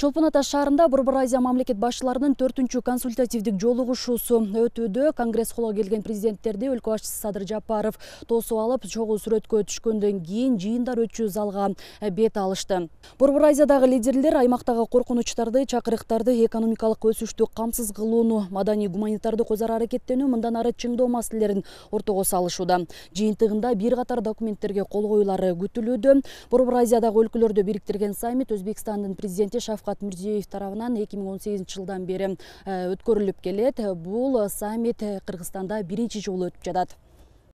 чолпон ата шаарында борбор азия мамлекет башчыларынын төртүнчү консультативдик жолугушуусу өтүүдө конгресс холо келген президенттерди өлкө башчысы садыр жапаров тосуп алып чогуу сүрөткө түшкөндөн кийин жыйындар өтчү залга э, бет алышты борбор азиядагы лидерлер аймактагы коркунучтарды чакырыктарды экономикалык өсүштү камсыз кылууну маданий гуманитардык өз ара аракеттенүү мындан ары чыңдоо маселелерин ортого салышууда жыйынтыгында бир катар документтерге кол коюлары күтүлүүдө борбор азиядагы өлкөлөрдү бириктирген саммит өзбекстандын президенти шавкат Рифат Мирзиев тарабынан 2018 жылдан бері э, өткөрүлүп келет. Бул саммит Кыргызстанда биринчи жолу өтүп жатат.